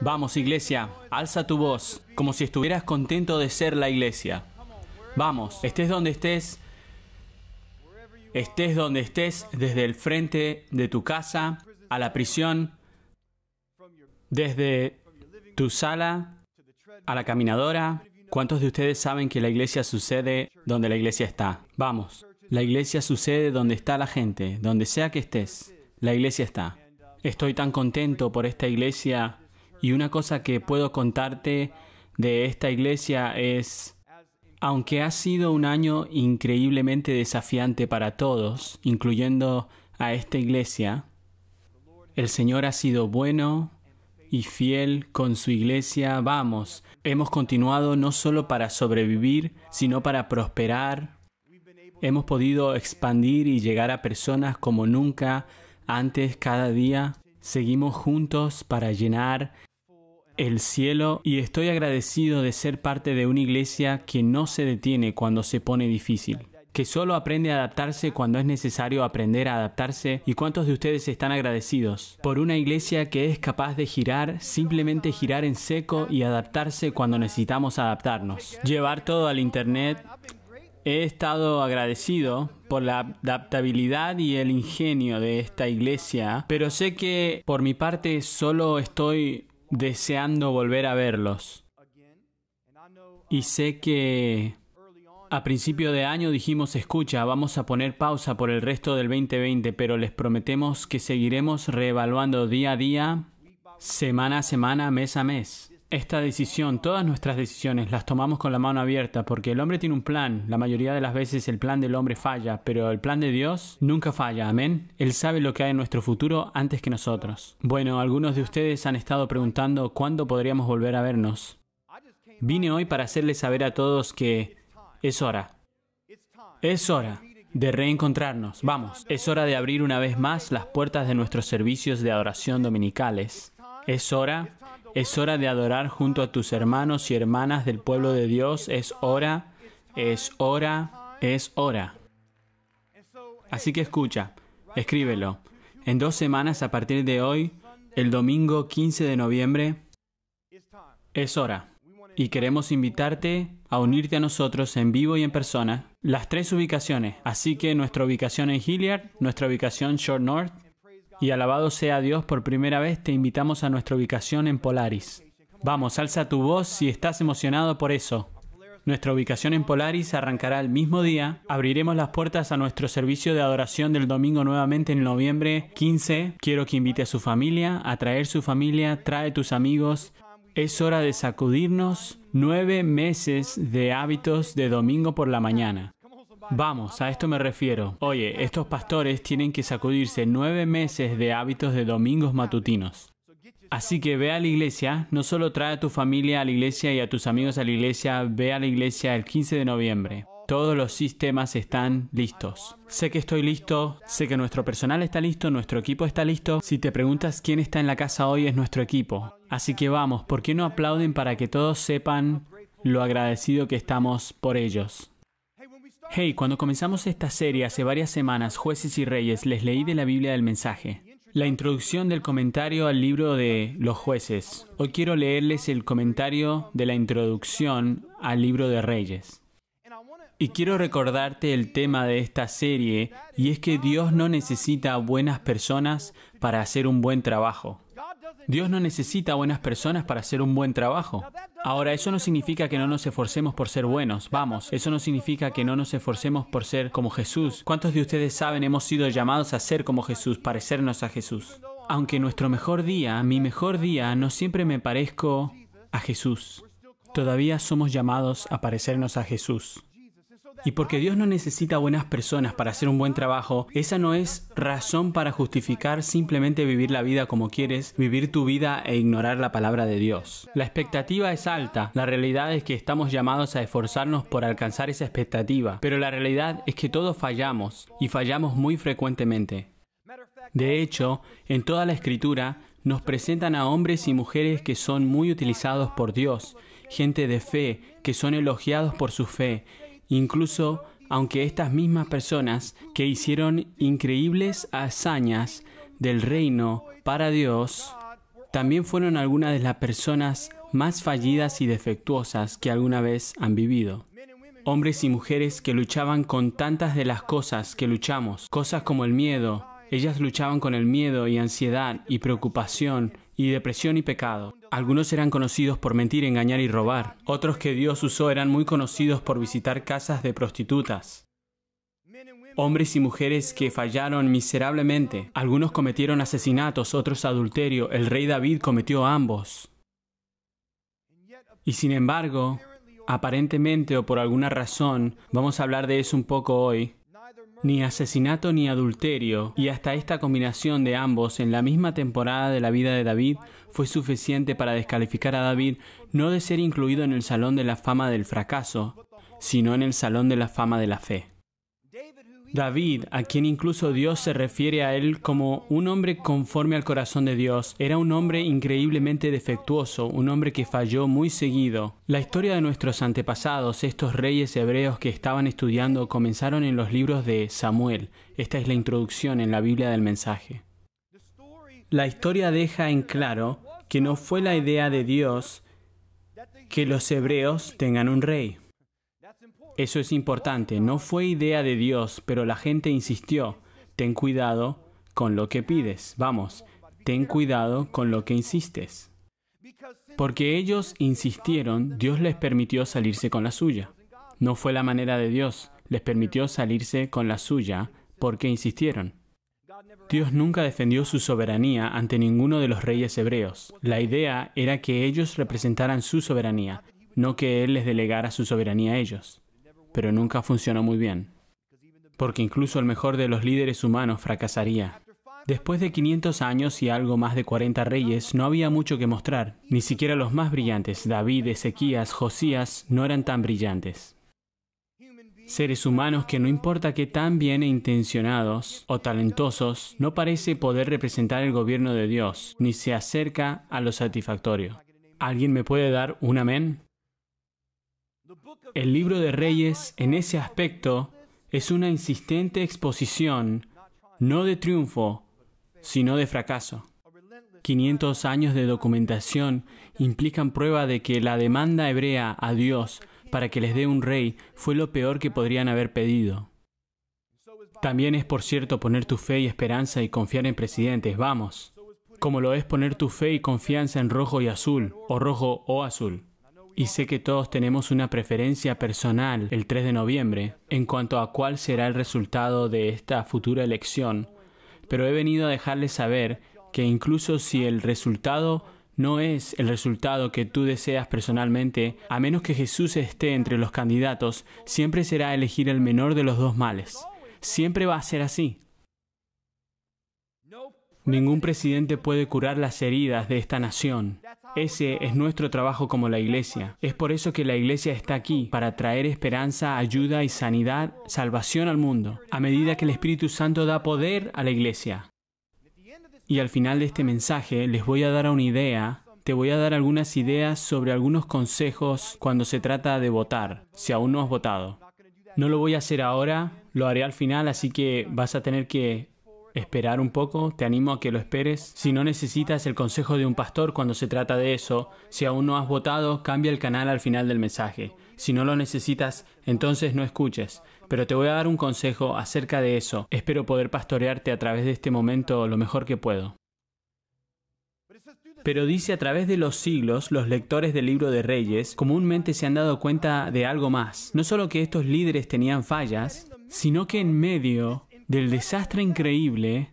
Vamos iglesia, alza tu voz, como si estuvieras contento de ser la iglesia. Vamos, estés donde estés, estés donde estés, desde el frente de tu casa a la prisión, desde tu sala a la caminadora. ¿Cuántos de ustedes saben que la iglesia sucede donde la iglesia está? Vamos, la iglesia sucede donde está la gente, donde sea que estés, la iglesia está. Estoy tan contento por esta iglesia y una cosa que puedo contarte de esta iglesia es, aunque ha sido un año increíblemente desafiante para todos, incluyendo a esta iglesia, el Señor ha sido bueno y fiel con su iglesia. Vamos, hemos continuado no solo para sobrevivir, sino para prosperar. Hemos podido expandir y llegar a personas como nunca antes cada día. Seguimos juntos para llenar el cielo y estoy agradecido de ser parte de una iglesia que no se detiene cuando se pone difícil que solo aprende a adaptarse cuando es necesario aprender a adaptarse y cuántos de ustedes están agradecidos por una iglesia que es capaz de girar, simplemente girar en seco y adaptarse cuando necesitamos adaptarnos. Llevar todo al Internet. He estado agradecido por la adaptabilidad y el ingenio de esta iglesia, pero sé que por mi parte solo estoy deseando volver a verlos. Y sé que a principio de año dijimos, escucha, vamos a poner pausa por el resto del 2020, pero les prometemos que seguiremos reevaluando día a día, semana a semana, mes a mes esta decisión, todas nuestras decisiones las tomamos con la mano abierta porque el hombre tiene un plan. La mayoría de las veces el plan del hombre falla, pero el plan de Dios nunca falla, amén. Él sabe lo que hay en nuestro futuro antes que nosotros. Bueno, algunos de ustedes han estado preguntando cuándo podríamos volver a vernos. Vine hoy para hacerles saber a todos que es hora. Es hora de reencontrarnos. Vamos, es hora de abrir una vez más las puertas de nuestros servicios de adoración dominicales. Es hora es hora de adorar junto a tus hermanos y hermanas del pueblo de Dios. Es hora, es hora, es hora. Así que escucha, escríbelo. En dos semanas a partir de hoy, el domingo 15 de noviembre, es hora. Y queremos invitarte a unirte a nosotros en vivo y en persona. Las tres ubicaciones. Así que nuestra ubicación en Hilliard, nuestra ubicación Short North y alabado sea Dios, por primera vez te invitamos a nuestra ubicación en Polaris. Vamos, alza tu voz si estás emocionado por eso. Nuestra ubicación en Polaris arrancará el mismo día. Abriremos las puertas a nuestro servicio de adoración del domingo nuevamente en noviembre 15. Quiero que invite a su familia, a traer su familia, trae tus amigos. Es hora de sacudirnos nueve meses de hábitos de domingo por la mañana. Vamos, a esto me refiero. Oye, estos pastores tienen que sacudirse nueve meses de hábitos de domingos matutinos. Así que ve a la iglesia, no solo trae a tu familia a la iglesia y a tus amigos a la iglesia, ve a la iglesia el 15 de noviembre. Todos los sistemas están listos. Sé que estoy listo, sé que nuestro personal está listo, nuestro equipo está listo. Si te preguntas quién está en la casa hoy es nuestro equipo. Así que vamos, ¿por qué no aplauden para que todos sepan lo agradecido que estamos por ellos? Hey, cuando comenzamos esta serie hace varias semanas, Jueces y Reyes, les leí de la Biblia del mensaje, la introducción del comentario al libro de los jueces. Hoy quiero leerles el comentario de la introducción al libro de Reyes. Y quiero recordarte el tema de esta serie, y es que Dios no necesita buenas personas para hacer un buen trabajo. Dios no necesita buenas personas para hacer un buen trabajo. Ahora, eso no significa que no nos esforcemos por ser buenos, vamos, eso no significa que no nos esforcemos por ser como Jesús. ¿Cuántos de ustedes saben hemos sido llamados a ser como Jesús, parecernos a Jesús? Aunque nuestro mejor día, mi mejor día, no siempre me parezco a Jesús. Todavía somos llamados a parecernos a Jesús. Y porque Dios no necesita buenas personas para hacer un buen trabajo, esa no es razón para justificar simplemente vivir la vida como quieres, vivir tu vida e ignorar la palabra de Dios. La expectativa es alta, la realidad es que estamos llamados a esforzarnos por alcanzar esa expectativa, pero la realidad es que todos fallamos y fallamos muy frecuentemente. De hecho, en toda la escritura nos presentan a hombres y mujeres que son muy utilizados por Dios, gente de fe, que son elogiados por su fe, incluso aunque estas mismas personas que hicieron increíbles hazañas del reino para Dios, también fueron algunas de las personas más fallidas y defectuosas que alguna vez han vivido. Hombres y mujeres que luchaban con tantas de las cosas que luchamos, cosas como el miedo, ellas luchaban con el miedo y ansiedad y preocupación y depresión y pecado. Algunos eran conocidos por mentir, engañar y robar. Otros que Dios usó eran muy conocidos por visitar casas de prostitutas. Hombres y mujeres que fallaron miserablemente. Algunos cometieron asesinatos, otros adulterio. El rey David cometió ambos. Y sin embargo, aparentemente o por alguna razón, vamos a hablar de eso un poco hoy, ni asesinato ni adulterio, y hasta esta combinación de ambos en la misma temporada de la vida de David fue suficiente para descalificar a David no de ser incluido en el Salón de la Fama del Fracaso, sino en el Salón de la Fama de la Fe. David, a quien incluso Dios se refiere a él como un hombre conforme al corazón de Dios, era un hombre increíblemente defectuoso, un hombre que falló muy seguido. La historia de nuestros antepasados, estos reyes hebreos que estaban estudiando, comenzaron en los libros de Samuel. Esta es la introducción en la Biblia del mensaje. La historia deja en claro que no fue la idea de Dios que los hebreos tengan un rey. Eso es importante, no fue idea de Dios, pero la gente insistió, ten cuidado con lo que pides, vamos, ten cuidado con lo que insistes. Porque ellos insistieron, Dios les permitió salirse con la suya. No fue la manera de Dios, les permitió salirse con la suya porque insistieron. Dios nunca defendió su soberanía ante ninguno de los reyes hebreos. La idea era que ellos representaran su soberanía, no que Él les delegara su soberanía a ellos pero nunca funcionó muy bien, porque incluso el mejor de los líderes humanos fracasaría. Después de 500 años y algo más de 40 reyes, no había mucho que mostrar. Ni siquiera los más brillantes, David, Ezequías, Josías, no eran tan brillantes. Seres humanos que no importa qué tan bien intencionados o talentosos, no parece poder representar el gobierno de Dios, ni se acerca a lo satisfactorio. ¿Alguien me puede dar un amén? El libro de Reyes, en ese aspecto, es una insistente exposición, no de triunfo, sino de fracaso. 500 años de documentación implican prueba de que la demanda hebrea a Dios para que les dé un rey fue lo peor que podrían haber pedido. También es, por cierto, poner tu fe y esperanza y confiar en presidentes, vamos, como lo es poner tu fe y confianza en rojo y azul, o rojo o azul. Y sé que todos tenemos una preferencia personal el 3 de noviembre en cuanto a cuál será el resultado de esta futura elección, pero he venido a dejarles saber que incluso si el resultado no es el resultado que tú deseas personalmente, a menos que Jesús esté entre los candidatos, siempre será elegir el menor de los dos males. Siempre va a ser así. Ningún presidente puede curar las heridas de esta nación. Ese es nuestro trabajo como la Iglesia. Es por eso que la Iglesia está aquí, para traer esperanza, ayuda y sanidad, salvación al mundo, a medida que el Espíritu Santo da poder a la Iglesia. Y al final de este mensaje les voy a dar una idea, te voy a dar algunas ideas sobre algunos consejos cuando se trata de votar, si aún no has votado. No lo voy a hacer ahora, lo haré al final, así que vas a tener que esperar un poco, te animo a que lo esperes. Si no necesitas el consejo de un pastor cuando se trata de eso, si aún no has votado, cambia el canal al final del mensaje. Si no lo necesitas, entonces no escuches. Pero te voy a dar un consejo acerca de eso. Espero poder pastorearte a través de este momento lo mejor que puedo. Pero dice a través de los siglos, los lectores del libro de Reyes comúnmente se han dado cuenta de algo más. No solo que estos líderes tenían fallas, sino que en medio del desastre increíble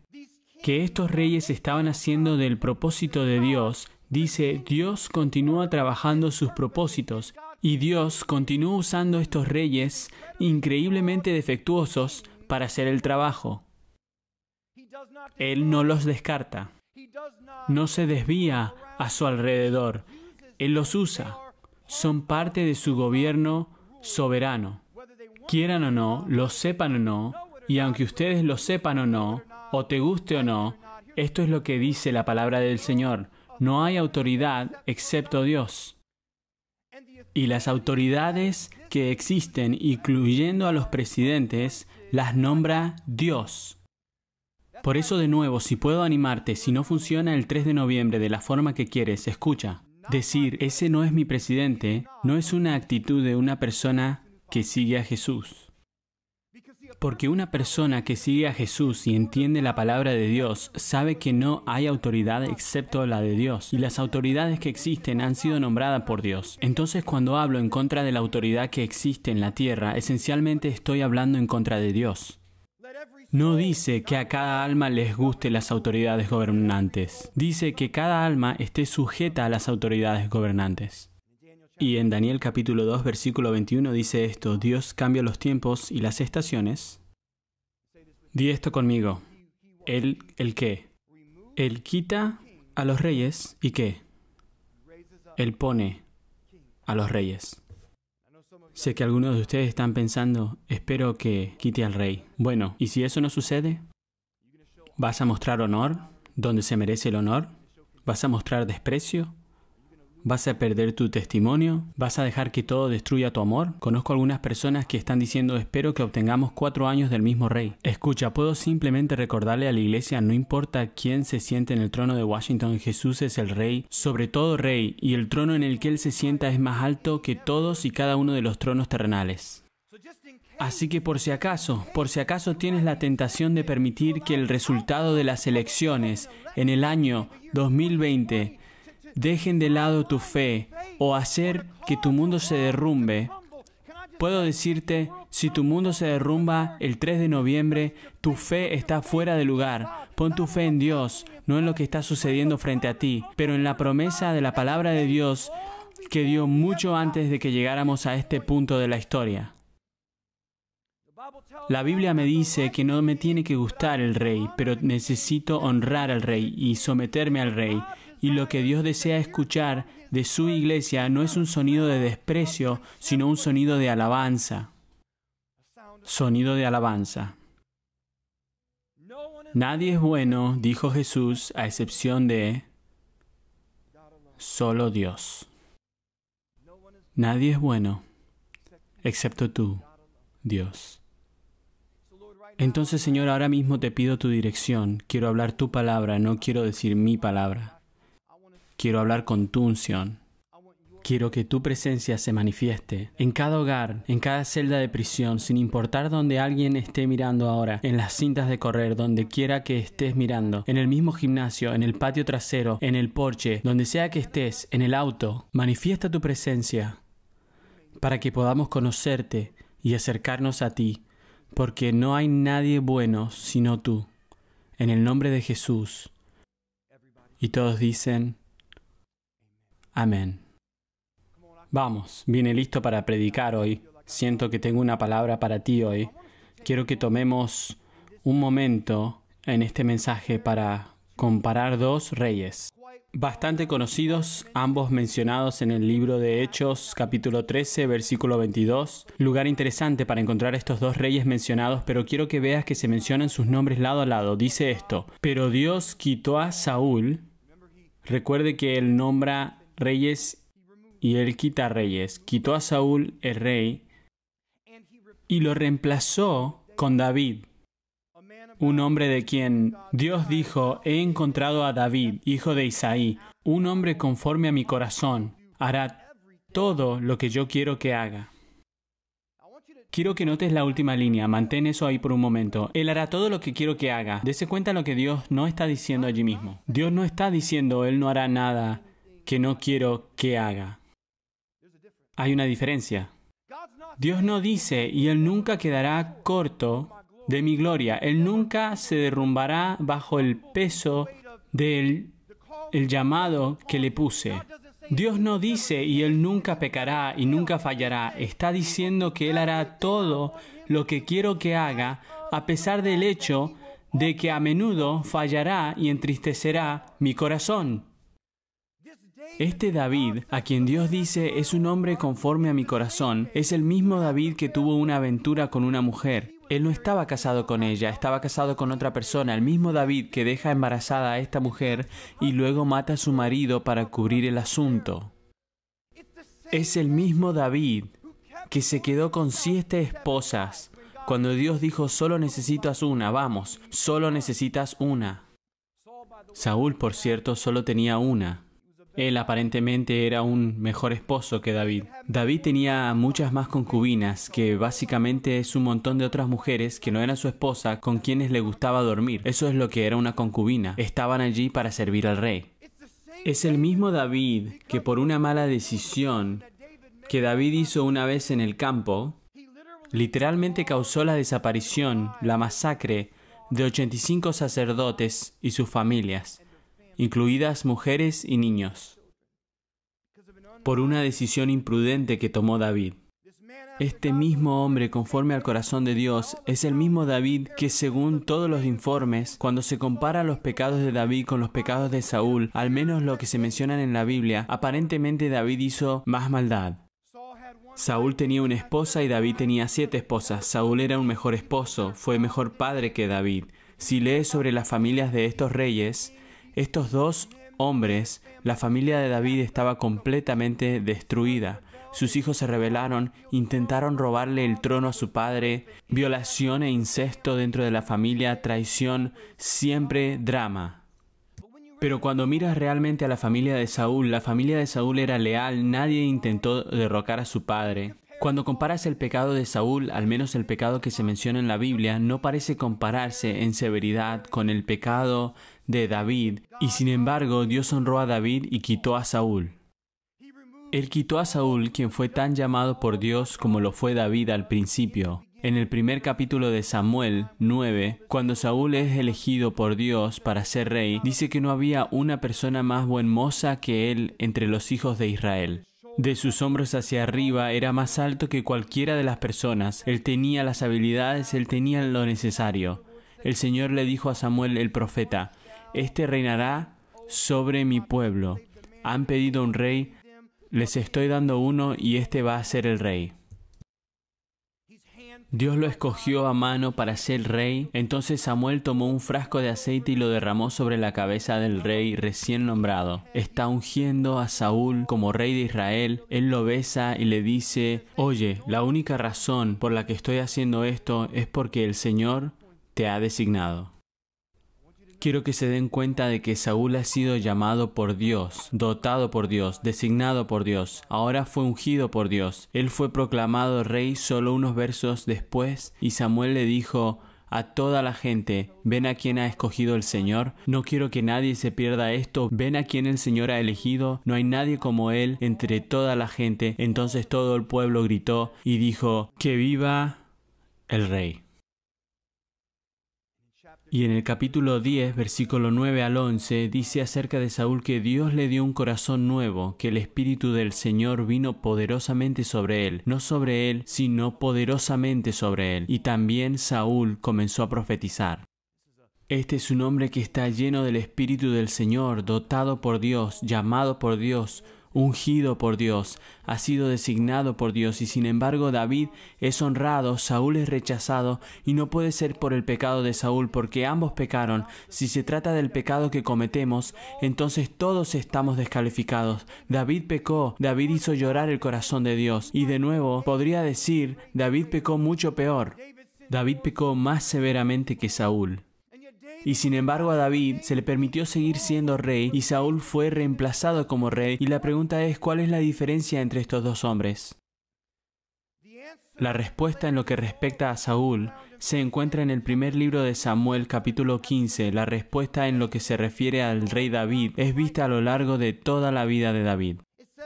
que estos reyes estaban haciendo del propósito de Dios, dice, Dios continúa trabajando sus propósitos y Dios continúa usando estos reyes increíblemente defectuosos para hacer el trabajo. Él no los descarta, no se desvía a su alrededor, Él los usa, son parte de su gobierno soberano. Quieran o no, lo sepan o no, y aunque ustedes lo sepan o no, o te guste o no, esto es lo que dice la palabra del Señor. No hay autoridad excepto Dios. Y las autoridades que existen, incluyendo a los presidentes, las nombra Dios. Por eso de nuevo, si puedo animarte, si no funciona el 3 de noviembre de la forma que quieres, escucha. Decir, ese no es mi presidente, no es una actitud de una persona que sigue a Jesús. Porque una persona que sigue a Jesús y entiende la palabra de Dios sabe que no hay autoridad excepto la de Dios, y las autoridades que existen han sido nombradas por Dios. Entonces cuando hablo en contra de la autoridad que existe en la tierra, esencialmente estoy hablando en contra de Dios. No dice que a cada alma les guste las autoridades gobernantes. Dice que cada alma esté sujeta a las autoridades gobernantes. Y en Daniel capítulo 2, versículo 21 dice esto, Dios cambia los tiempos y las estaciones. Di esto conmigo. Él, ¿el qué? Él quita a los reyes y qué? Él pone a los reyes. Sé que algunos de ustedes están pensando, espero que quite al rey. Bueno, ¿y si eso no sucede? ¿Vas a mostrar honor donde se merece el honor? ¿Vas a mostrar desprecio ¿Vas a perder tu testimonio? ¿Vas a dejar que todo destruya tu amor? Conozco algunas personas que están diciendo espero que obtengamos cuatro años del mismo rey. Escucha, puedo simplemente recordarle a la iglesia, no importa quién se siente en el trono de Washington, Jesús es el rey, sobre todo rey, y el trono en el que él se sienta es más alto que todos y cada uno de los tronos terrenales. Así que por si acaso, por si acaso tienes la tentación de permitir que el resultado de las elecciones en el año 2020 dejen de lado tu fe o hacer que tu mundo se derrumbe, puedo decirte, si tu mundo se derrumba el 3 de noviembre, tu fe está fuera de lugar. Pon tu fe en Dios, no en lo que está sucediendo frente a ti, pero en la promesa de la palabra de Dios que dio mucho antes de que llegáramos a este punto de la historia. La Biblia me dice que no me tiene que gustar el rey, pero necesito honrar al rey y someterme al rey y lo que Dios desea escuchar de su iglesia no es un sonido de desprecio, sino un sonido de alabanza. Sonido de alabanza. Nadie es bueno, dijo Jesús, a excepción de solo Dios. Nadie es bueno, excepto tú, Dios. Entonces, Señor, ahora mismo te pido tu dirección. Quiero hablar tu palabra, no quiero decir mi palabra. Quiero hablar con tu unción. Quiero que tu presencia se manifieste en cada hogar, en cada celda de prisión, sin importar donde alguien esté mirando ahora, en las cintas de correr, donde quiera que estés mirando, en el mismo gimnasio, en el patio trasero, en el porche, donde sea que estés, en el auto. Manifiesta tu presencia para que podamos conocerte y acercarnos a ti, porque no hay nadie bueno sino tú. En el nombre de Jesús. Y todos dicen, Amén. Vamos, viene listo para predicar hoy. Siento que tengo una palabra para ti hoy. Quiero que tomemos un momento en este mensaje para comparar dos reyes. Bastante conocidos, ambos mencionados en el libro de Hechos capítulo 13 versículo 22. Lugar interesante para encontrar estos dos reyes mencionados, pero quiero que veas que se mencionan sus nombres lado a lado. Dice esto, pero Dios quitó a Saúl. Recuerde que él nombra reyes y él quita reyes. Quitó a Saúl el rey y lo reemplazó con David, un hombre de quien Dios dijo, he encontrado a David, hijo de Isaí, un hombre conforme a mi corazón, hará todo lo que yo quiero que haga. Quiero que notes la última línea, mantén eso ahí por un momento. Él hará todo lo que quiero que haga. Dese cuenta lo que Dios no está diciendo allí mismo. Dios no está diciendo, Él no hará nada que no quiero que haga. Hay una diferencia. Dios no dice, y Él nunca quedará corto de mi gloria. Él nunca se derrumbará bajo el peso del el llamado que le puse. Dios no dice, y Él nunca pecará y nunca fallará. Está diciendo que Él hará todo lo que quiero que haga, a pesar del hecho de que a menudo fallará y entristecerá mi corazón. Este David, a quien Dios dice es un hombre conforme a mi corazón, es el mismo David que tuvo una aventura con una mujer. Él no estaba casado con ella, estaba casado con otra persona, el mismo David que deja embarazada a esta mujer y luego mata a su marido para cubrir el asunto. Es el mismo David que se quedó con siete esposas cuando Dios dijo, solo necesitas una, vamos, solo necesitas una. Saúl, por cierto, solo tenía una. Él aparentemente era un mejor esposo que David. David tenía muchas más concubinas, que básicamente es un montón de otras mujeres que no eran su esposa con quienes le gustaba dormir. Eso es lo que era una concubina. Estaban allí para servir al rey. Es el mismo David que por una mala decisión que David hizo una vez en el campo, literalmente causó la desaparición, la masacre de 85 sacerdotes y sus familias incluidas mujeres y niños, por una decisión imprudente que tomó David. Este mismo hombre conforme al corazón de Dios es el mismo David que según todos los informes, cuando se compara los pecados de David con los pecados de Saúl, al menos lo que se mencionan en la Biblia, aparentemente David hizo más maldad. Saúl tenía una esposa y David tenía siete esposas. Saúl era un mejor esposo, fue mejor padre que David. Si lees sobre las familias de estos reyes, estos dos hombres, la familia de David estaba completamente destruida. Sus hijos se rebelaron, intentaron robarle el trono a su padre, violación e incesto dentro de la familia, traición, siempre drama. Pero cuando miras realmente a la familia de Saúl, la familia de Saúl era leal, nadie intentó derrocar a su padre. Cuando comparas el pecado de Saúl, al menos el pecado que se menciona en la Biblia, no parece compararse en severidad con el pecado de David, y sin embargo Dios honró a David y quitó a Saúl. Él quitó a Saúl, quien fue tan llamado por Dios como lo fue David al principio. En el primer capítulo de Samuel 9, cuando Saúl es elegido por Dios para ser rey, dice que no había una persona más buen que él entre los hijos de Israel. De sus hombros hacia arriba era más alto que cualquiera de las personas. Él tenía las habilidades, él tenía lo necesario. El Señor le dijo a Samuel el profeta, este reinará sobre mi pueblo. Han pedido un rey, les estoy dando uno y este va a ser el rey. Dios lo escogió a mano para ser rey, entonces Samuel tomó un frasco de aceite y lo derramó sobre la cabeza del rey recién nombrado. Está ungiendo a Saúl como rey de Israel, él lo besa y le dice, oye, la única razón por la que estoy haciendo esto es porque el Señor te ha designado. Quiero que se den cuenta de que Saúl ha sido llamado por Dios, dotado por Dios, designado por Dios, ahora fue ungido por Dios. Él fue proclamado rey solo unos versos después y Samuel le dijo, a toda la gente, ven a quien ha escogido el Señor, no quiero que nadie se pierda esto, ven a quien el Señor ha elegido, no hay nadie como Él entre toda la gente. Entonces todo el pueblo gritó y dijo, que viva el rey. Y en el capítulo 10, versículo 9 al 11, dice acerca de Saúl que Dios le dio un corazón nuevo, que el Espíritu del Señor vino poderosamente sobre él, no sobre él, sino poderosamente sobre él. Y también Saúl comenzó a profetizar. Este es un hombre que está lleno del Espíritu del Señor, dotado por Dios, llamado por Dios, ungido por Dios, ha sido designado por Dios y sin embargo David es honrado, Saúl es rechazado y no puede ser por el pecado de Saúl porque ambos pecaron. Si se trata del pecado que cometemos, entonces todos estamos descalificados. David pecó, David hizo llorar el corazón de Dios y de nuevo podría decir, David pecó mucho peor. David pecó más severamente que Saúl. Y sin embargo a David se le permitió seguir siendo rey y Saúl fue reemplazado como rey y la pregunta es cuál es la diferencia entre estos dos hombres. La respuesta en lo que respecta a Saúl se encuentra en el primer libro de Samuel capítulo 15. La respuesta en lo que se refiere al rey David es vista a lo largo de toda la vida de David.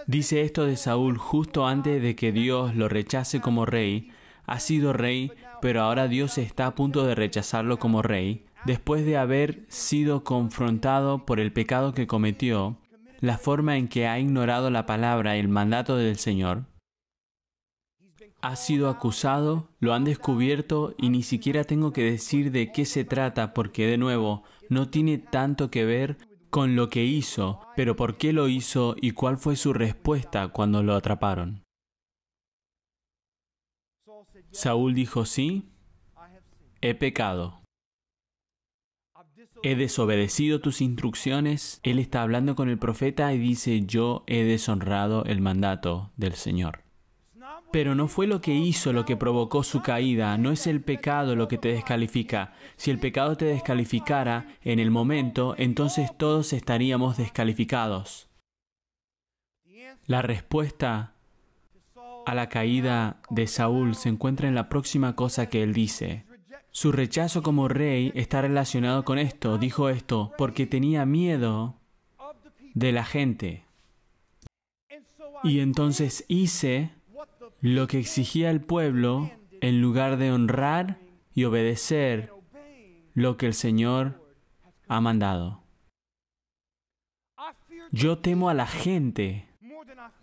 Dice esto de Saúl justo antes de que Dios lo rechace como rey. Ha sido rey, pero ahora Dios está a punto de rechazarlo como rey después de haber sido confrontado por el pecado que cometió, la forma en que ha ignorado la palabra y el mandato del Señor, ha sido acusado, lo han descubierto y ni siquiera tengo que decir de qué se trata porque de nuevo no tiene tanto que ver con lo que hizo, pero por qué lo hizo y cuál fue su respuesta cuando lo atraparon. Saúl dijo, sí, he pecado he desobedecido tus instrucciones. Él está hablando con el profeta y dice, yo he deshonrado el mandato del Señor. Pero no fue lo que hizo lo que provocó su caída, no es el pecado lo que te descalifica. Si el pecado te descalificara en el momento, entonces todos estaríamos descalificados. La respuesta a la caída de Saúl se encuentra en la próxima cosa que él dice. Su rechazo como rey está relacionado con esto. Dijo esto porque tenía miedo de la gente. Y entonces hice lo que exigía el pueblo en lugar de honrar y obedecer lo que el Señor ha mandado. Yo temo a la gente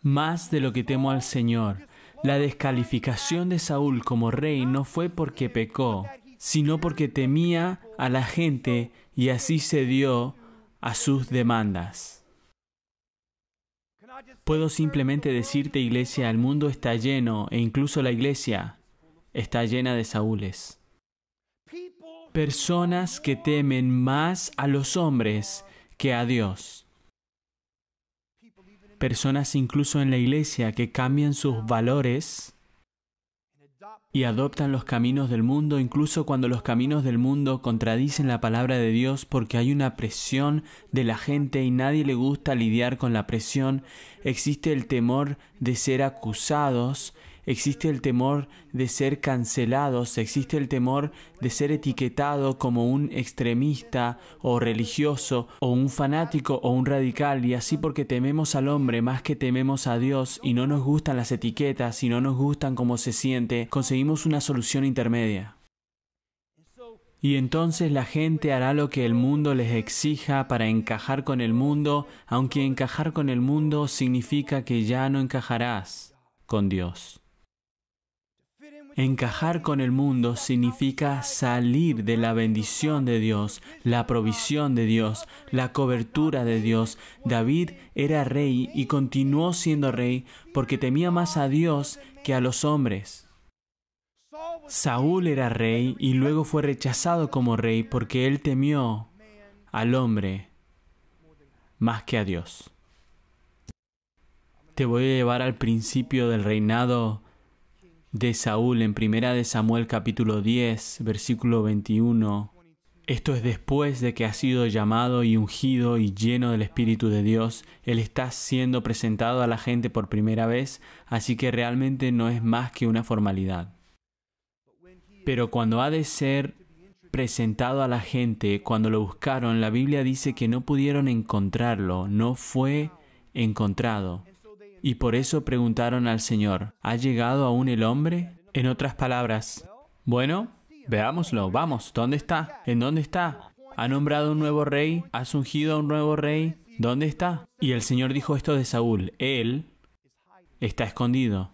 más de lo que temo al Señor. La descalificación de Saúl como rey no fue porque pecó, sino porque temía a la gente y así cedió a sus demandas. Puedo simplemente decirte, iglesia, el mundo está lleno, e incluso la iglesia está llena de Saúles. Personas que temen más a los hombres que a Dios. Personas incluso en la iglesia que cambian sus valores y adoptan los caminos del mundo incluso cuando los caminos del mundo contradicen la palabra de Dios porque hay una presión de la gente y nadie le gusta lidiar con la presión, existe el temor de ser acusados existe el temor de ser cancelados, existe el temor de ser etiquetado como un extremista o religioso o un fanático o un radical y así porque tememos al hombre más que tememos a Dios y no nos gustan las etiquetas y no nos gustan cómo se siente, conseguimos una solución intermedia. Y entonces la gente hará lo que el mundo les exija para encajar con el mundo, aunque encajar con el mundo significa que ya no encajarás con Dios. Encajar con el mundo significa salir de la bendición de Dios, la provisión de Dios, la cobertura de Dios. David era rey y continuó siendo rey porque temía más a Dios que a los hombres. Saúl era rey y luego fue rechazado como rey porque él temió al hombre más que a Dios. Te voy a llevar al principio del reinado de Saúl en Primera de Samuel capítulo 10, versículo 21. Esto es después de que ha sido llamado y ungido y lleno del Espíritu de Dios. Él está siendo presentado a la gente por primera vez, así que realmente no es más que una formalidad. Pero cuando ha de ser presentado a la gente, cuando lo buscaron, la Biblia dice que no pudieron encontrarlo, no fue encontrado. Y por eso preguntaron al Señor, ¿ha llegado aún el hombre? En otras palabras, bueno, veámoslo, vamos, ¿dónde está? ¿En dónde está? ¿Ha nombrado un nuevo rey? ¿Ha ungido a un nuevo rey? ¿Dónde está? Y el Señor dijo esto de Saúl, él está escondido.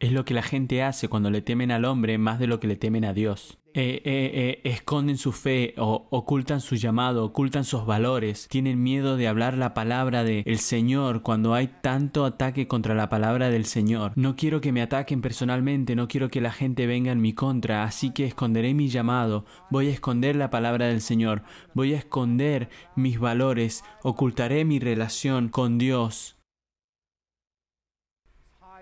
Es lo que la gente hace cuando le temen al hombre más de lo que le temen a Dios. Eh, eh, eh, esconden su fe o ocultan su llamado, ocultan sus valores, tienen miedo de hablar la palabra del el Señor cuando hay tanto ataque contra la palabra del Señor. No quiero que me ataquen personalmente, no quiero que la gente venga en mi contra, así que esconderé mi llamado, voy a esconder la palabra del Señor, voy a esconder mis valores, ocultaré mi relación con Dios.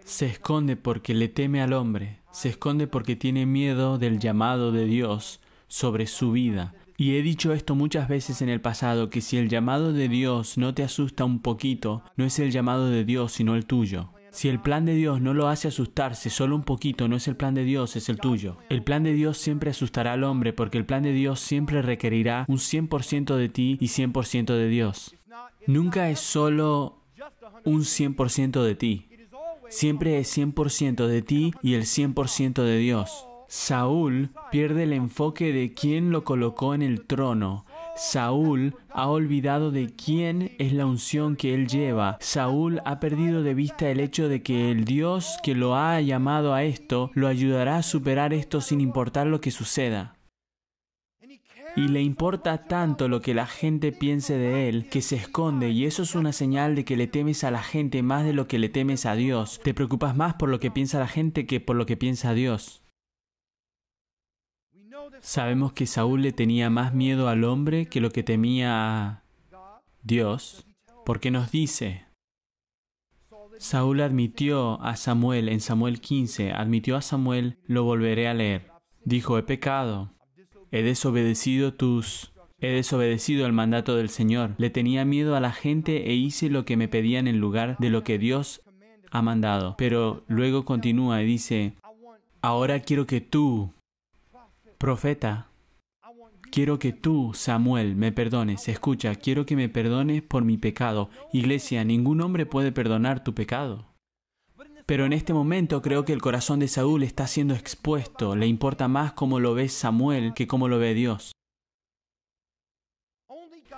Se esconde porque le teme al hombre se esconde porque tiene miedo del llamado de Dios sobre su vida. Y he dicho esto muchas veces en el pasado, que si el llamado de Dios no te asusta un poquito, no es el llamado de Dios, sino el tuyo. Si el plan de Dios no lo hace asustarse solo un poquito, no es el plan de Dios, es el tuyo. El plan de Dios siempre asustará al hombre porque el plan de Dios siempre requerirá un 100% de ti y 100% de Dios. Nunca es solo un 100% de ti. Siempre es 100% de ti y el 100% de Dios. Saúl pierde el enfoque de quién lo colocó en el trono. Saúl ha olvidado de quién es la unción que él lleva. Saúl ha perdido de vista el hecho de que el Dios que lo ha llamado a esto lo ayudará a superar esto sin importar lo que suceda y le importa tanto lo que la gente piense de él que se esconde y eso es una señal de que le temes a la gente más de lo que le temes a Dios. Te preocupas más por lo que piensa la gente que por lo que piensa Dios. Sabemos que Saúl le tenía más miedo al hombre que lo que temía a Dios, porque nos dice, Saúl admitió a Samuel en Samuel 15, admitió a Samuel, lo volveré a leer. Dijo, he pecado, He desobedecido tus... He desobedecido el mandato del Señor. Le tenía miedo a la gente e hice lo que me pedían en lugar de lo que Dios ha mandado. Pero luego continúa y dice, ahora quiero que tú, profeta, quiero que tú, Samuel, me perdones. Escucha, quiero que me perdones por mi pecado. Iglesia, ningún hombre puede perdonar tu pecado. Pero en este momento creo que el corazón de Saúl está siendo expuesto, le importa más cómo lo ve Samuel que cómo lo ve Dios.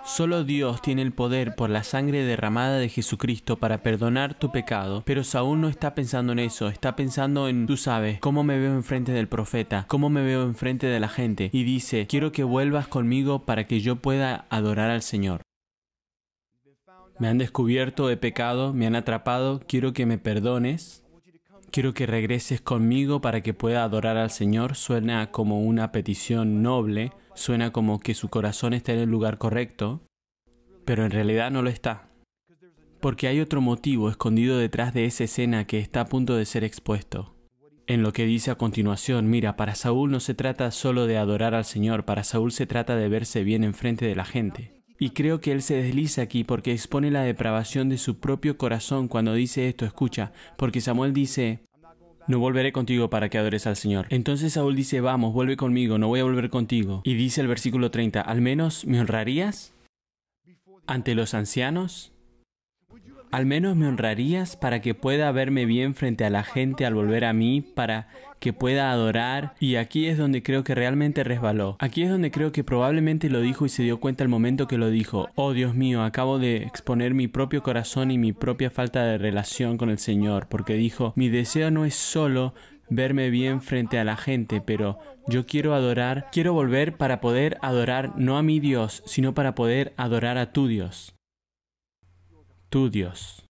Solo Dios tiene el poder por la sangre derramada de Jesucristo para perdonar tu pecado, pero Saúl no está pensando en eso, está pensando en, tú sabes, cómo me veo enfrente del profeta, cómo me veo enfrente de la gente, y dice, quiero que vuelvas conmigo para que yo pueda adorar al Señor. Me han descubierto he pecado, me han atrapado, quiero que me perdones, quiero que regreses conmigo para que pueda adorar al Señor. Suena como una petición noble, suena como que su corazón está en el lugar correcto, pero en realidad no lo está. Porque hay otro motivo escondido detrás de esa escena que está a punto de ser expuesto. En lo que dice a continuación, mira, para Saúl no se trata solo de adorar al Señor, para Saúl se trata de verse bien enfrente de la gente. Y creo que él se desliza aquí porque expone la depravación de su propio corazón cuando dice esto, escucha, porque Samuel dice, no volveré contigo para que adores al Señor. Entonces Saúl dice, vamos, vuelve conmigo, no voy a volver contigo. Y dice el versículo 30, al menos me honrarías ante los ancianos. Al menos me honrarías para que pueda verme bien frente a la gente al volver a mí, para que pueda adorar. Y aquí es donde creo que realmente resbaló. Aquí es donde creo que probablemente lo dijo y se dio cuenta al momento que lo dijo. Oh Dios mío, acabo de exponer mi propio corazón y mi propia falta de relación con el Señor, porque dijo, mi deseo no es solo verme bien frente a la gente, pero yo quiero adorar, quiero volver para poder adorar no a mi Dios, sino para poder adorar a tu Dios. Tu Dios.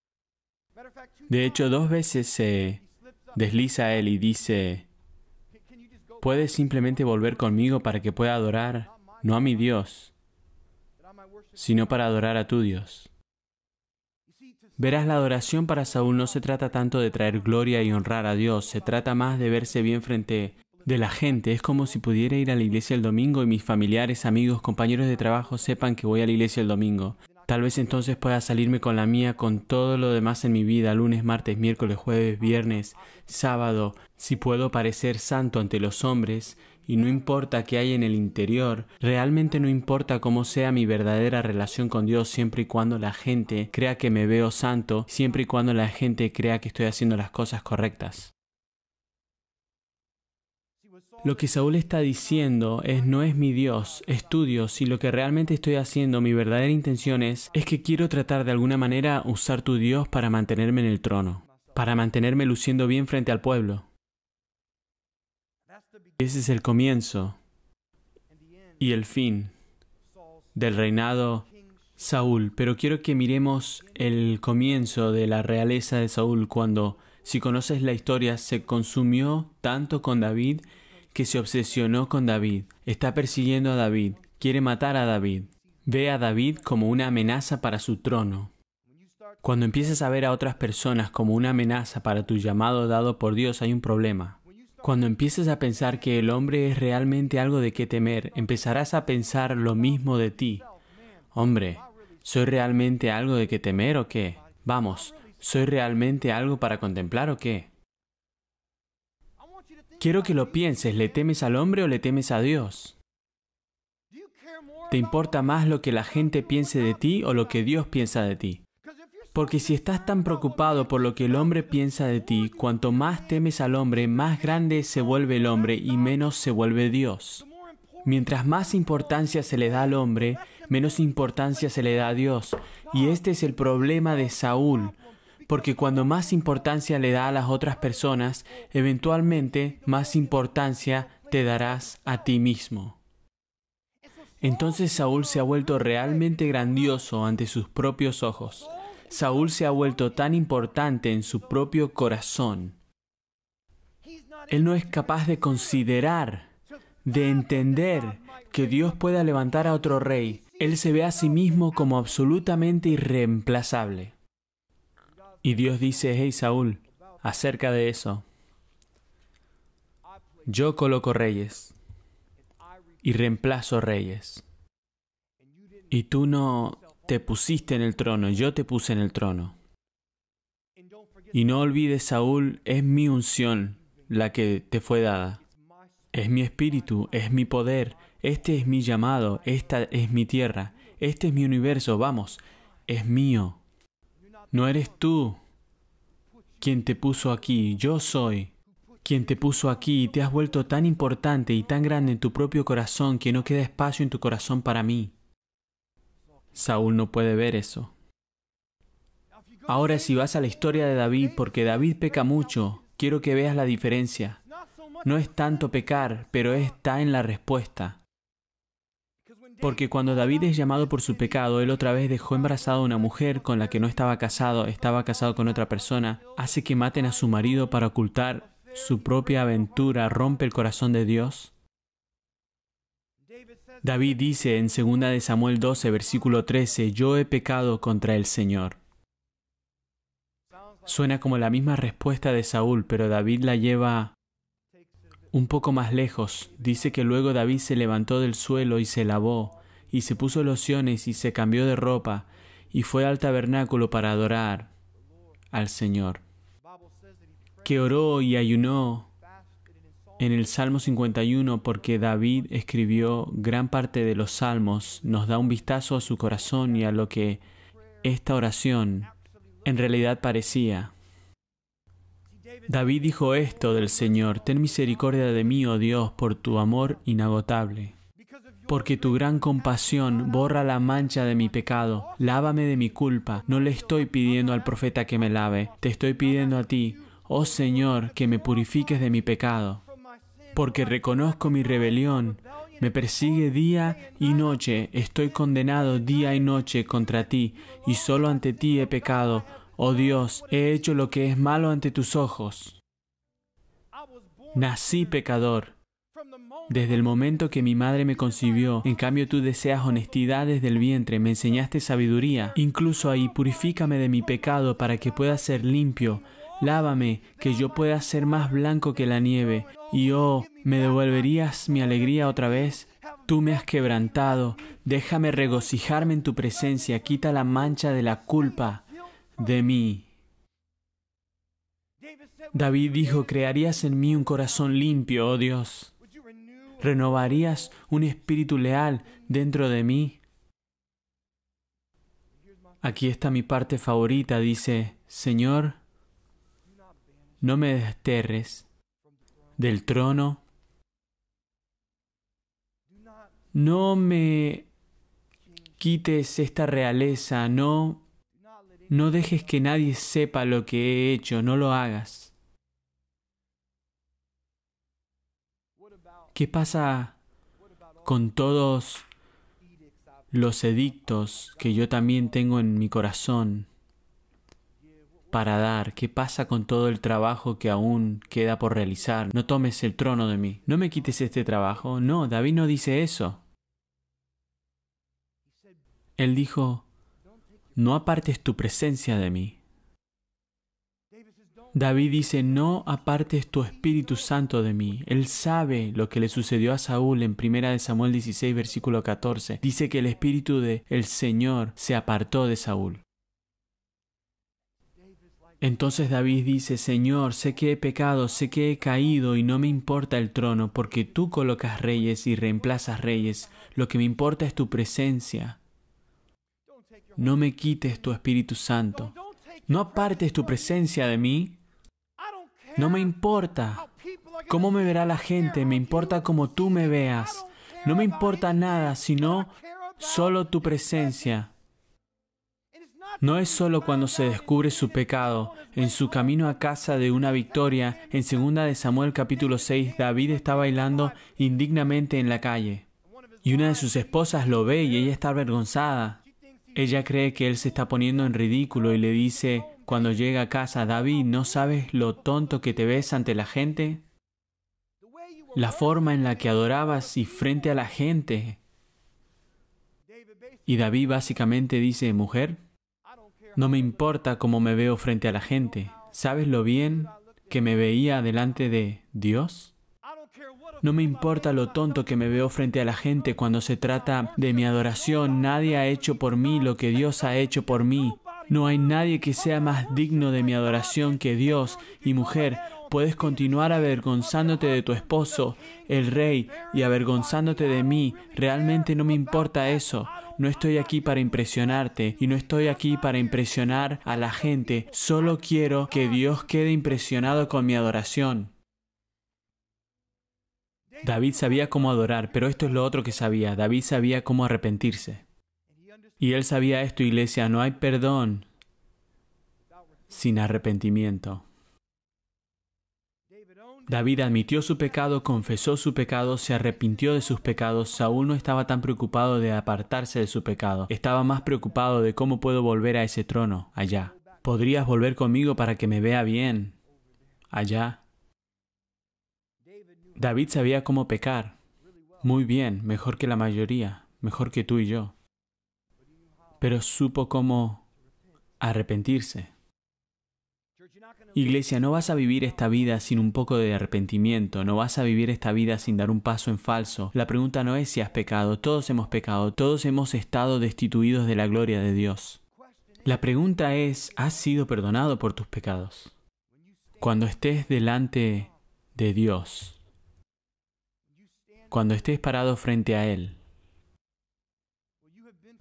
De hecho, dos veces se desliza él y dice, ¿puedes simplemente volver conmigo para que pueda adorar no a mi Dios, sino para adorar a tu Dios? Verás, la adoración para Saúl no se trata tanto de traer gloria y honrar a Dios, se trata más de verse bien frente de la gente. Es como si pudiera ir a la iglesia el domingo y mis familiares, amigos, compañeros de trabajo sepan que voy a la iglesia el domingo. Tal vez entonces pueda salirme con la mía con todo lo demás en mi vida, lunes, martes, miércoles, jueves, viernes, sábado, si puedo parecer santo ante los hombres, y no importa qué hay en el interior, realmente no importa cómo sea mi verdadera relación con Dios siempre y cuando la gente crea que me veo santo, siempre y cuando la gente crea que estoy haciendo las cosas correctas. Lo que Saúl está diciendo es no es mi Dios, es tu Dios y lo que realmente estoy haciendo, mi verdadera intención es, es que quiero tratar de alguna manera usar tu Dios para mantenerme en el trono, para mantenerme luciendo bien frente al pueblo. Ese es el comienzo y el fin del reinado Saúl, pero quiero que miremos el comienzo de la realeza de Saúl cuando, si conoces la historia, se consumió tanto con David que se obsesionó con David, está persiguiendo a David, quiere matar a David, ve a David como una amenaza para su trono. Cuando empiezas a ver a otras personas como una amenaza para tu llamado dado por Dios hay un problema. Cuando empieces a pensar que el hombre es realmente algo de qué temer, empezarás a pensar lo mismo de ti. Hombre, ¿soy realmente algo de qué temer o qué? Vamos, ¿soy realmente algo para contemplar o qué? Quiero que lo pienses, ¿le temes al hombre o le temes a Dios? ¿Te importa más lo que la gente piense de ti o lo que Dios piensa de ti? Porque si estás tan preocupado por lo que el hombre piensa de ti, cuanto más temes al hombre, más grande se vuelve el hombre y menos se vuelve Dios. Mientras más importancia se le da al hombre, menos importancia se le da a Dios. Y este es el problema de Saúl. Porque cuando más importancia le da a las otras personas, eventualmente más importancia te darás a ti mismo. Entonces Saúl se ha vuelto realmente grandioso ante sus propios ojos. Saúl se ha vuelto tan importante en su propio corazón. Él no es capaz de considerar, de entender que Dios pueda levantar a otro rey. Él se ve a sí mismo como absolutamente irreemplazable. Y Dios dice, hey Saúl, acerca de eso, yo coloco reyes y reemplazo reyes. Y tú no te pusiste en el trono, yo te puse en el trono. Y no olvides, Saúl, es mi unción la que te fue dada. Es mi espíritu, es mi poder, este es mi llamado, esta es mi tierra, este es mi universo, vamos, es mío. No eres tú quien te puso aquí, yo soy quien te puso aquí y te has vuelto tan importante y tan grande en tu propio corazón que no queda espacio en tu corazón para mí. Saúl no puede ver eso. Ahora si vas a la historia de David, porque David peca mucho, quiero que veas la diferencia. No es tanto pecar, pero está en la respuesta. Porque cuando David es llamado por su pecado, él otra vez dejó embarazada a una mujer con la que no estaba casado, estaba casado con otra persona, hace que maten a su marido para ocultar su propia aventura, rompe el corazón de Dios. David dice en 2 Samuel 12, versículo 13, yo he pecado contra el Señor. Suena como la misma respuesta de Saúl, pero David la lleva un poco más lejos, dice que luego David se levantó del suelo y se lavó, y se puso lociones y se cambió de ropa, y fue al tabernáculo para adorar al Señor. Que oró y ayunó en el Salmo 51 porque David escribió gran parte de los salmos, nos da un vistazo a su corazón y a lo que esta oración en realidad parecía. David dijo esto del Señor, Ten misericordia de mí, oh Dios, por tu amor inagotable. Porque tu gran compasión borra la mancha de mi pecado, lávame de mi culpa. No le estoy pidiendo al profeta que me lave, te estoy pidiendo a ti, oh Señor, que me purifiques de mi pecado. Porque reconozco mi rebelión, me persigue día y noche, estoy condenado día y noche contra ti, y solo ante ti he pecado Oh Dios, he hecho lo que es malo ante tus ojos. Nací pecador. Desde el momento que mi madre me concibió, en cambio tú deseas honestidad desde el vientre, me enseñaste sabiduría. Incluso ahí, purifícame de mi pecado para que pueda ser limpio. Lávame, que yo pueda ser más blanco que la nieve. Y oh, ¿me devolverías mi alegría otra vez? Tú me has quebrantado. Déjame regocijarme en tu presencia. Quita la mancha de la culpa de mí. David dijo, crearías en mí un corazón limpio, oh Dios. ¿Renovarías un espíritu leal dentro de mí? Aquí está mi parte favorita, dice, Señor, no me desterres del trono. No me quites esta realeza, no no dejes que nadie sepa lo que he hecho, no lo hagas. ¿Qué pasa con todos los edictos que yo también tengo en mi corazón para dar? ¿Qué pasa con todo el trabajo que aún queda por realizar? No tomes el trono de mí, no me quites este trabajo. No, David no dice eso. Él dijo, no apartes tu presencia de mí. David dice, no apartes tu Espíritu Santo de mí. Él sabe lo que le sucedió a Saúl en 1 Samuel 16, versículo 14. Dice que el Espíritu de el Señor se apartó de Saúl. Entonces David dice, Señor, sé que he pecado, sé que he caído y no me importa el trono, porque tú colocas reyes y reemplazas reyes. Lo que me importa es tu presencia no me quites tu Espíritu Santo. No apartes tu presencia de mí. No me importa cómo me verá la gente, me importa cómo tú me veas. No me importa nada, sino solo tu presencia. No es solo cuando se descubre su pecado. En su camino a casa de una victoria, en 2 de Samuel capítulo 6, David está bailando indignamente en la calle. Y una de sus esposas lo ve y ella está avergonzada. Ella cree que él se está poniendo en ridículo y le dice, cuando llega a casa, David, ¿no sabes lo tonto que te ves ante la gente? La forma en la que adorabas y frente a la gente. Y David básicamente dice, mujer, no me importa cómo me veo frente a la gente. ¿Sabes lo bien que me veía delante de Dios? No me importa lo tonto que me veo frente a la gente cuando se trata de mi adoración. Nadie ha hecho por mí lo que Dios ha hecho por mí. No hay nadie que sea más digno de mi adoración que Dios y mujer. Puedes continuar avergonzándote de tu esposo, el rey, y avergonzándote de mí. Realmente no me importa eso. No estoy aquí para impresionarte y no estoy aquí para impresionar a la gente. Solo quiero que Dios quede impresionado con mi adoración. David sabía cómo adorar, pero esto es lo otro que sabía. David sabía cómo arrepentirse. Y él sabía esto, iglesia, no hay perdón sin arrepentimiento. David admitió su pecado, confesó su pecado, se arrepintió de sus pecados. Saúl no estaba tan preocupado de apartarse de su pecado, estaba más preocupado de cómo puedo volver a ese trono allá. ¿Podrías volver conmigo para que me vea bien allá? David sabía cómo pecar. Muy bien, mejor que la mayoría, mejor que tú y yo. Pero supo cómo arrepentirse. Iglesia, no vas a vivir esta vida sin un poco de arrepentimiento, no vas a vivir esta vida sin dar un paso en falso. La pregunta no es si has pecado, todos hemos pecado, todos hemos estado destituidos de la gloria de Dios. La pregunta es, ¿has sido perdonado por tus pecados? Cuando estés delante de Dios, cuando estés parado frente a Él.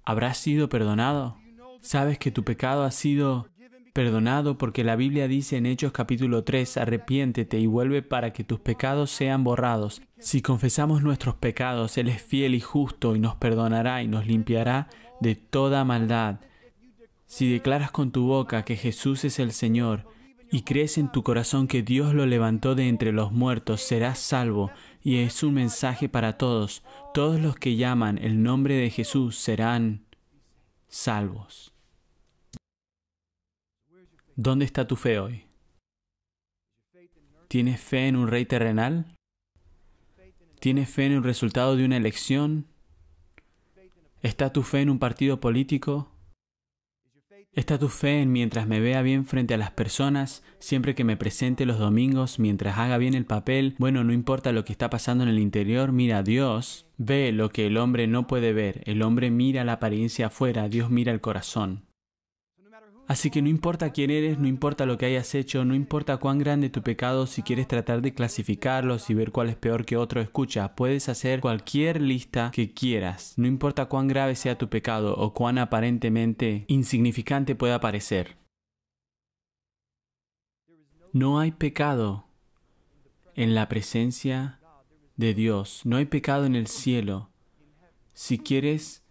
¿Habrás sido perdonado? ¿Sabes que tu pecado ha sido perdonado porque la Biblia dice en Hechos capítulo 3, arrepiéntete y vuelve para que tus pecados sean borrados. Si confesamos nuestros pecados, Él es fiel y justo y nos perdonará y nos limpiará de toda maldad. Si declaras con tu boca que Jesús es el Señor y crees en tu corazón que Dios lo levantó de entre los muertos, serás salvo, y es un mensaje para todos. Todos los que llaman el nombre de Jesús serán salvos. ¿Dónde está tu fe hoy? ¿Tienes fe en un rey terrenal? ¿Tienes fe en el resultado de una elección? ¿Está tu fe en un partido político? Está tu fe en mientras me vea bien frente a las personas, siempre que me presente los domingos, mientras haga bien el papel, bueno, no importa lo que está pasando en el interior, mira Dios, ve lo que el hombre no puede ver, el hombre mira la apariencia afuera, Dios mira el corazón. Así que no importa quién eres, no importa lo que hayas hecho, no importa cuán grande tu pecado, si quieres tratar de clasificarlos y ver cuál es peor que otro, escucha, puedes hacer cualquier lista que quieras, no importa cuán grave sea tu pecado o cuán aparentemente insignificante pueda parecer. No hay pecado en la presencia de Dios, no hay pecado en el cielo. Si quieres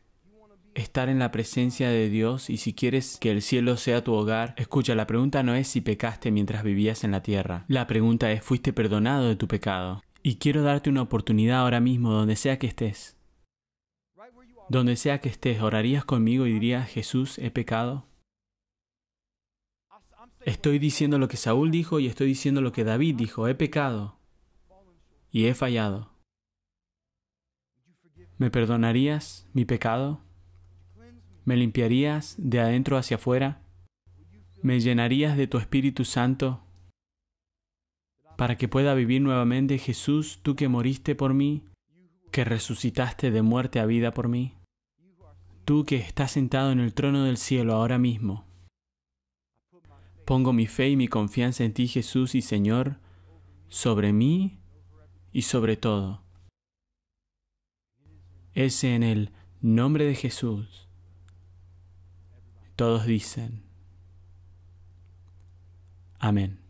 estar en la presencia de Dios y si quieres que el cielo sea tu hogar, escucha, la pregunta no es si pecaste mientras vivías en la tierra, la pregunta es fuiste perdonado de tu pecado. Y quiero darte una oportunidad ahora mismo, donde sea que estés. Donde sea que estés, orarías conmigo y dirías, Jesús, he pecado. Estoy diciendo lo que Saúl dijo y estoy diciendo lo que David dijo, he pecado y he fallado. ¿Me perdonarías mi pecado? me limpiarías de adentro hacia afuera, me llenarías de tu Espíritu Santo, para que pueda vivir nuevamente Jesús, tú que moriste por mí, que resucitaste de muerte a vida por mí, tú que estás sentado en el trono del cielo ahora mismo. Pongo mi fe y mi confianza en ti, Jesús y Señor, sobre mí y sobre todo. Es en el nombre de Jesús todos dicen, Amén.